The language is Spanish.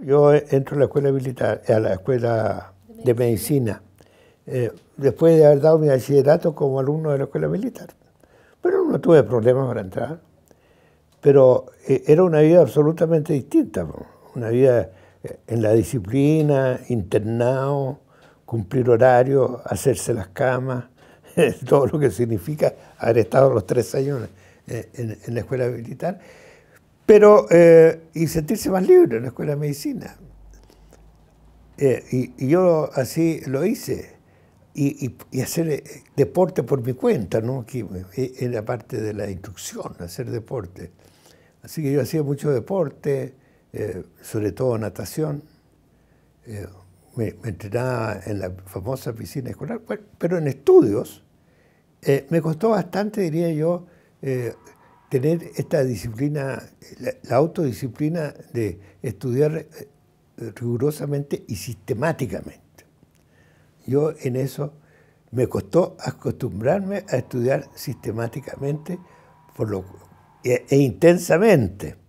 Yo entro a la escuela militar, a la escuela de medicina, eh, después de haber dado mi bachillerato como alumno de la escuela militar. Pero no tuve problemas para entrar. Pero eh, era una vida absolutamente distinta, una vida eh, en la disciplina, internado, cumplir horario, hacerse las camas, todo lo que significa haber estado los tres años en la escuela militar. Pero, eh, y sentirse más libre en la escuela de medicina. Eh, y, yo así lo hice. Y, hacer eh, deporte por mi cuenta, ¿no? Que la parte de la instrucción, hacer deporte. Así que yo hacía mucho deporte, sobre todo natación. me, entrenaba en la famosa piscina escolar, pero en estudios me costó bastante, diría yo, tener esta disciplina, la, autodisciplina de estudiar eh, rigurosamente y sistemáticamente. Yo en eso me costó acostumbrarme a estudiar sistemáticamente por lo, e, e intensamente.